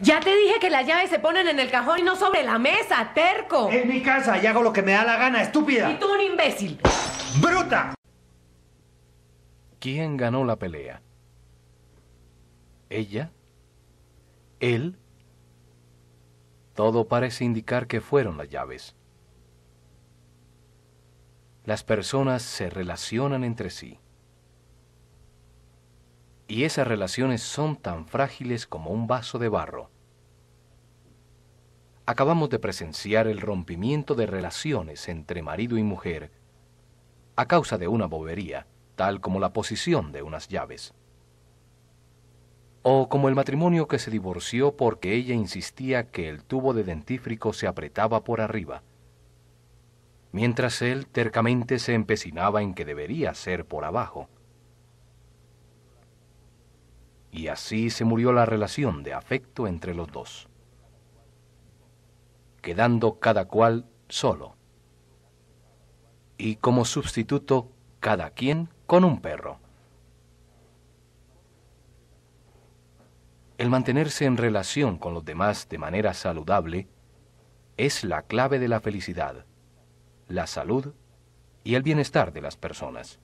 Ya te dije que las llaves se ponen en el cajón y no sobre la mesa, terco. Es mi casa y hago lo que me da la gana, estúpida. Y tú un imbécil. ¡Bruta! ¿Quién ganó la pelea? ¿Ella? ¿Él? Todo parece indicar que fueron las llaves. Las personas se relacionan entre sí y esas relaciones son tan frágiles como un vaso de barro. Acabamos de presenciar el rompimiento de relaciones entre marido y mujer a causa de una bobería, tal como la posición de unas llaves. O como el matrimonio que se divorció porque ella insistía que el tubo de dentífrico se apretaba por arriba, mientras él tercamente se empecinaba en que debería ser por abajo y así se murió la relación de afecto entre los dos, quedando cada cual solo, y como sustituto cada quien con un perro. El mantenerse en relación con los demás de manera saludable es la clave de la felicidad, la salud y el bienestar de las personas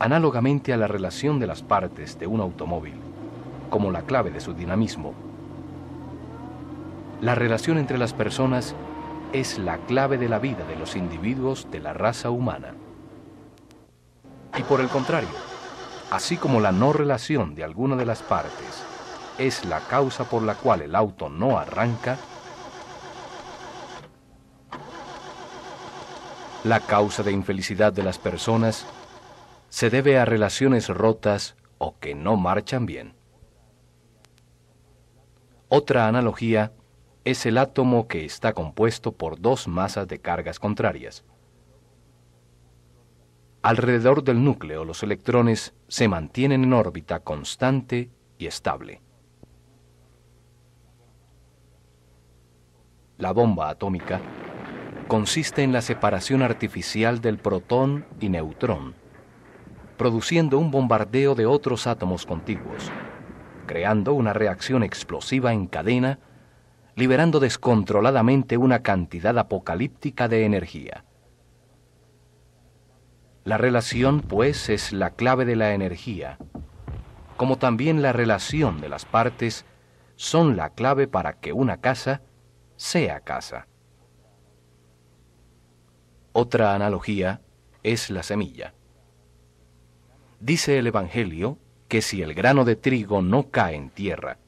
análogamente a la relación de las partes de un automóvil, como la clave de su dinamismo. La relación entre las personas es la clave de la vida de los individuos de la raza humana. Y por el contrario, así como la no relación de alguna de las partes es la causa por la cual el auto no arranca, la causa de infelicidad de las personas se debe a relaciones rotas o que no marchan bien. Otra analogía es el átomo que está compuesto por dos masas de cargas contrarias. Alrededor del núcleo los electrones se mantienen en órbita constante y estable. La bomba atómica consiste en la separación artificial del protón y neutrón produciendo un bombardeo de otros átomos contiguos, creando una reacción explosiva en cadena, liberando descontroladamente una cantidad apocalíptica de energía. La relación, pues, es la clave de la energía, como también la relación de las partes son la clave para que una casa sea casa. Otra analogía es la semilla. Dice el Evangelio que si el grano de trigo no cae en tierra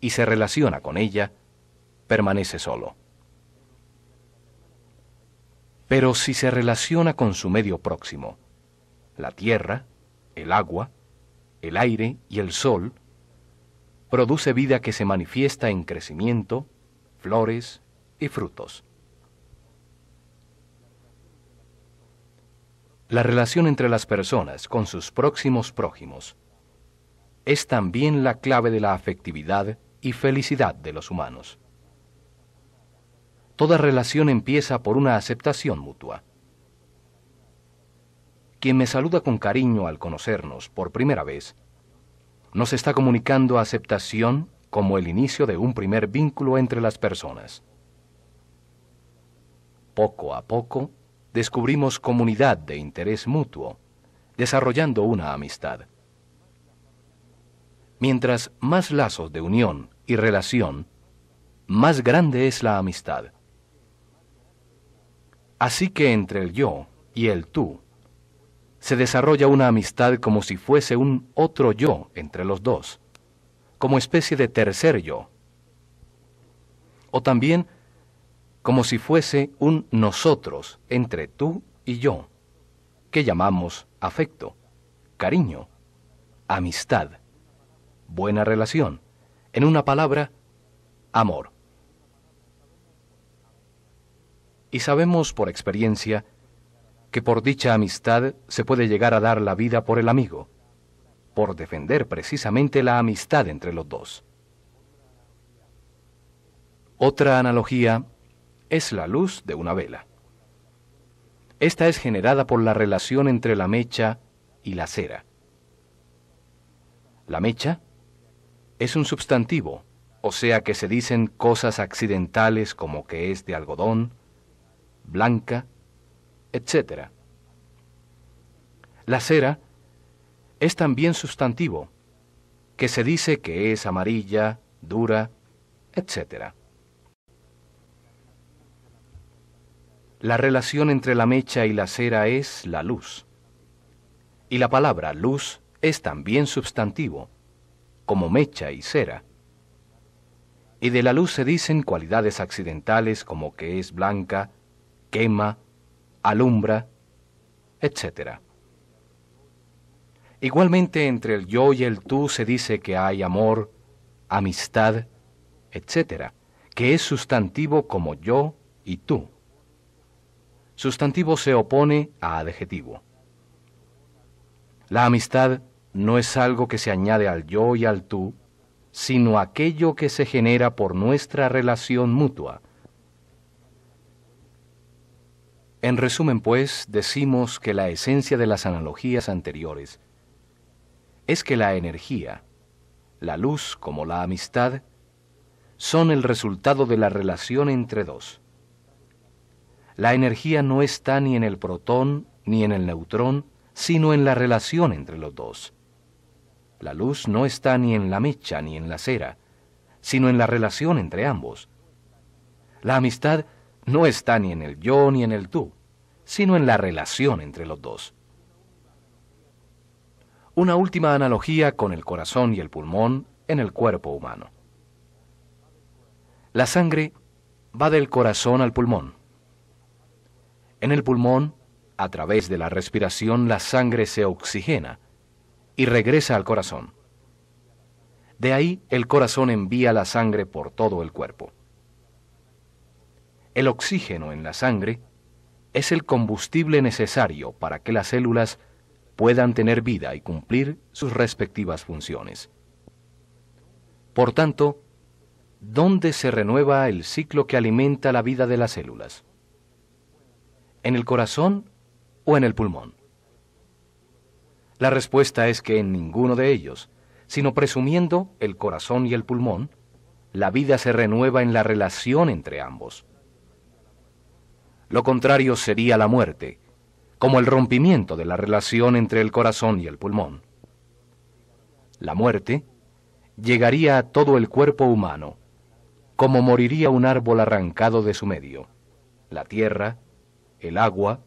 y se relaciona con ella, permanece solo. Pero si se relaciona con su medio próximo, la tierra, el agua, el aire y el sol, produce vida que se manifiesta en crecimiento, flores y frutos. la relación entre las personas con sus próximos prójimos, es también la clave de la afectividad y felicidad de los humanos. Toda relación empieza por una aceptación mutua. Quien me saluda con cariño al conocernos por primera vez, nos está comunicando aceptación como el inicio de un primer vínculo entre las personas. Poco a poco, descubrimos comunidad de interés mutuo, desarrollando una amistad. Mientras más lazos de unión y relación, más grande es la amistad. Así que entre el yo y el tú, se desarrolla una amistad como si fuese un otro yo entre los dos, como especie de tercer yo, o también como si fuese un nosotros entre tú y yo, que llamamos afecto, cariño, amistad, buena relación, en una palabra, amor. Y sabemos por experiencia que por dicha amistad se puede llegar a dar la vida por el amigo, por defender precisamente la amistad entre los dos. Otra analogía es la luz de una vela. Esta es generada por la relación entre la mecha y la cera. La mecha es un sustantivo, o sea que se dicen cosas accidentales como que es de algodón, blanca, etc. La cera es también sustantivo, que se dice que es amarilla, dura, etc. La relación entre la mecha y la cera es la luz. Y la palabra luz es también sustantivo, como mecha y cera. Y de la luz se dicen cualidades accidentales como que es blanca, quema, alumbra, etc. Igualmente entre el yo y el tú se dice que hay amor, amistad, etc., que es sustantivo como yo y tú. Sustantivo se opone a adjetivo. La amistad no es algo que se añade al yo y al tú, sino aquello que se genera por nuestra relación mutua. En resumen, pues, decimos que la esencia de las analogías anteriores es que la energía, la luz como la amistad, son el resultado de la relación entre dos. La energía no está ni en el protón ni en el neutrón, sino en la relación entre los dos. La luz no está ni en la mecha ni en la cera, sino en la relación entre ambos. La amistad no está ni en el yo ni en el tú, sino en la relación entre los dos. Una última analogía con el corazón y el pulmón en el cuerpo humano. La sangre va del corazón al pulmón en el pulmón, a través de la respiración, la sangre se oxigena y regresa al corazón. De ahí el corazón envía la sangre por todo el cuerpo. El oxígeno en la sangre es el combustible necesario para que las células puedan tener vida y cumplir sus respectivas funciones. Por tanto, ¿dónde se renueva el ciclo que alimenta la vida de las células? ¿En el corazón o en el pulmón? La respuesta es que en ninguno de ellos, sino presumiendo el corazón y el pulmón, la vida se renueva en la relación entre ambos. Lo contrario sería la muerte, como el rompimiento de la relación entre el corazón y el pulmón. La muerte llegaría a todo el cuerpo humano, como moriría un árbol arrancado de su medio, la tierra, el agua,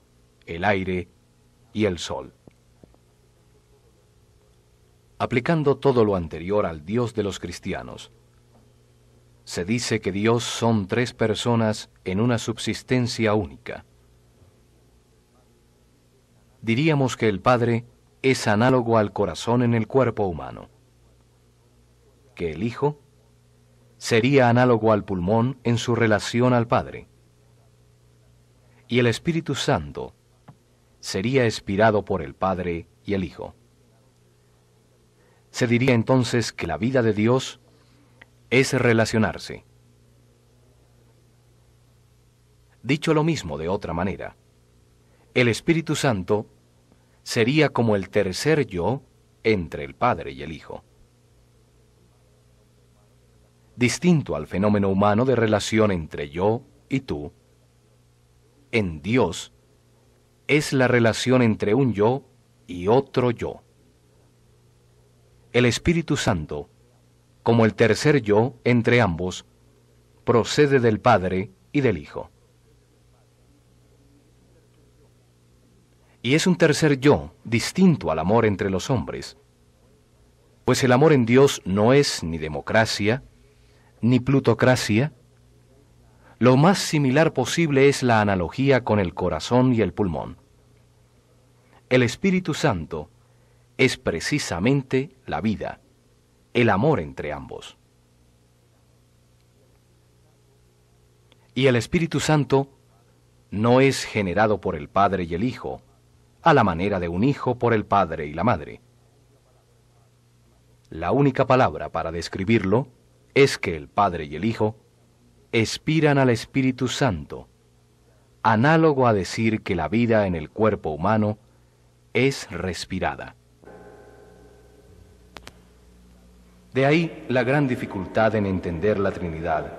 el aire y el sol. Aplicando todo lo anterior al Dios de los cristianos, se dice que Dios son tres personas en una subsistencia única. Diríamos que el Padre es análogo al corazón en el cuerpo humano, que el Hijo sería análogo al pulmón en su relación al Padre, y el Espíritu Santo sería expirado por el Padre y el Hijo. Se diría entonces que la vida de Dios es relacionarse. Dicho lo mismo de otra manera, el Espíritu Santo sería como el tercer yo entre el Padre y el Hijo. Distinto al fenómeno humano de relación entre yo y tú, en Dios es la relación entre un yo y otro yo. El Espíritu Santo, como el tercer yo entre ambos, procede del Padre y del Hijo. Y es un tercer yo distinto al amor entre los hombres, pues el amor en Dios no es ni democracia, ni plutocracia, lo más similar posible es la analogía con el corazón y el pulmón. El Espíritu Santo es precisamente la vida, el amor entre ambos. Y el Espíritu Santo no es generado por el Padre y el Hijo, a la manera de un hijo por el Padre y la Madre. La única palabra para describirlo es que el Padre y el Hijo expiran al Espíritu Santo, análogo a decir que la vida en el cuerpo humano es respirada. De ahí la gran dificultad en entender la Trinidad,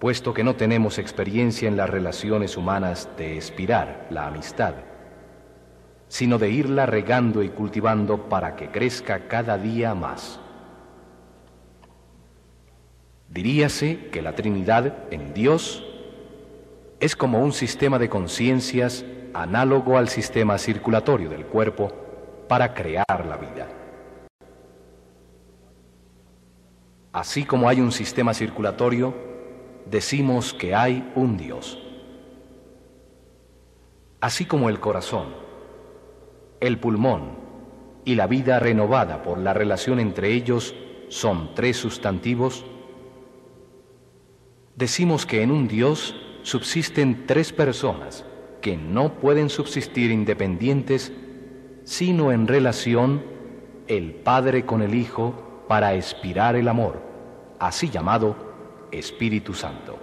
puesto que no tenemos experiencia en las relaciones humanas de expirar la amistad, sino de irla regando y cultivando para que crezca cada día más. Diríase que la Trinidad en Dios es como un sistema de conciencias análogo al sistema circulatorio del cuerpo para crear la vida. Así como hay un sistema circulatorio, decimos que hay un Dios. Así como el corazón, el pulmón y la vida renovada por la relación entre ellos son tres sustantivos, decimos que en un Dios subsisten tres personas que no pueden subsistir independientes, sino en relación el Padre con el Hijo para expirar el amor, así llamado Espíritu Santo.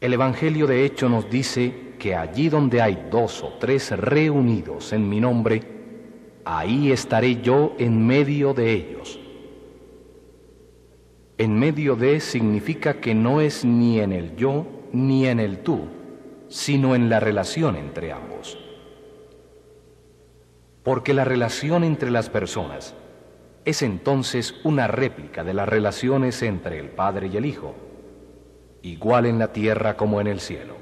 El Evangelio de hecho nos dice que allí donde hay dos o tres reunidos en mi nombre, ahí estaré yo en medio de ellos. En medio de significa que no es ni en el yo ni en el tú, sino en la relación entre ambos. Porque la relación entre las personas es entonces una réplica de las relaciones entre el Padre y el Hijo, igual en la tierra como en el cielo.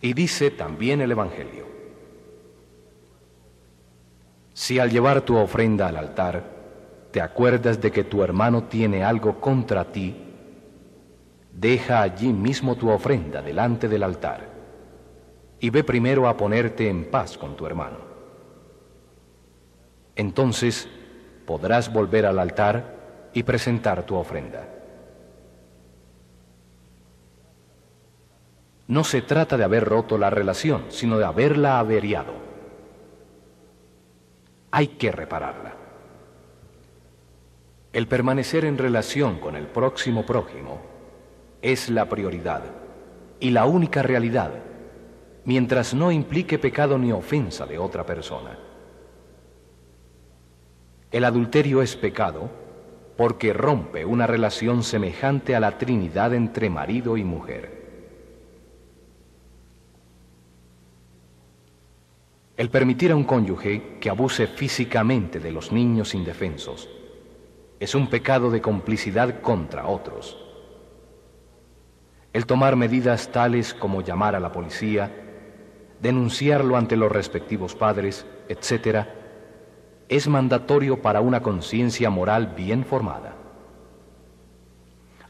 Y dice también el Evangelio. Si al llevar tu ofrenda al altar te acuerdas de que tu hermano tiene algo contra ti, deja allí mismo tu ofrenda delante del altar y ve primero a ponerte en paz con tu hermano. Entonces podrás volver al altar y presentar tu ofrenda. No se trata de haber roto la relación, sino de haberla averiado hay que repararla. El permanecer en relación con el próximo prójimo es la prioridad y la única realidad, mientras no implique pecado ni ofensa de otra persona. El adulterio es pecado porque rompe una relación semejante a la Trinidad entre marido y mujer. El permitir a un cónyuge que abuse físicamente de los niños indefensos es un pecado de complicidad contra otros. El tomar medidas tales como llamar a la policía, denunciarlo ante los respectivos padres, etc., es mandatorio para una conciencia moral bien formada.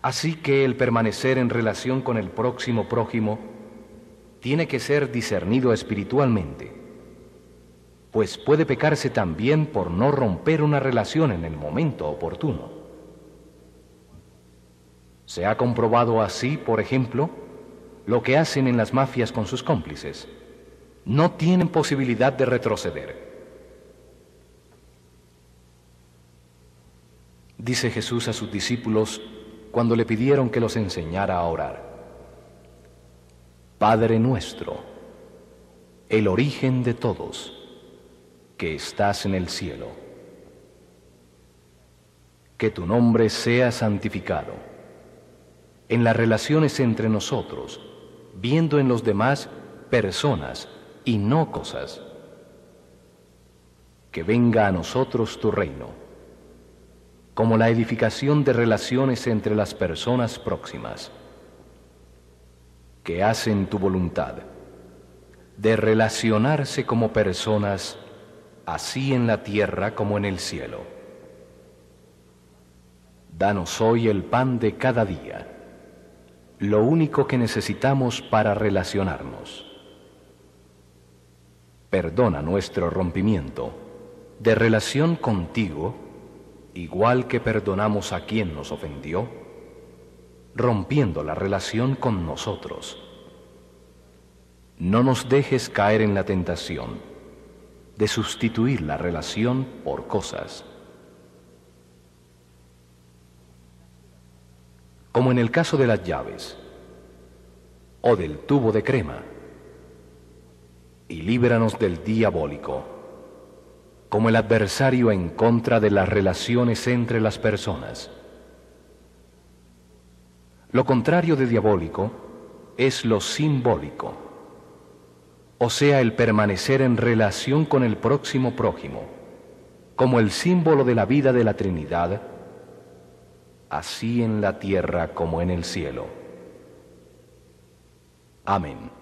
Así que el permanecer en relación con el próximo prójimo tiene que ser discernido espiritualmente pues puede pecarse también por no romper una relación en el momento oportuno. Se ha comprobado así, por ejemplo, lo que hacen en las mafias con sus cómplices. No tienen posibilidad de retroceder. Dice Jesús a sus discípulos cuando le pidieron que los enseñara a orar. Padre nuestro, el origen de todos que estás en el cielo. Que tu nombre sea santificado. En las relaciones entre nosotros, viendo en los demás personas y no cosas. Que venga a nosotros tu reino, como la edificación de relaciones entre las personas próximas, que hacen tu voluntad, de relacionarse como personas así en la tierra como en el cielo. Danos hoy el pan de cada día, lo único que necesitamos para relacionarnos. Perdona nuestro rompimiento de relación contigo, igual que perdonamos a quien nos ofendió, rompiendo la relación con nosotros. No nos dejes caer en la tentación de sustituir la relación por cosas. Como en el caso de las llaves o del tubo de crema, y líbranos del diabólico, como el adversario en contra de las relaciones entre las personas. Lo contrario de diabólico es lo simbólico o sea el permanecer en relación con el próximo prójimo, como el símbolo de la vida de la Trinidad, así en la tierra como en el cielo. Amén.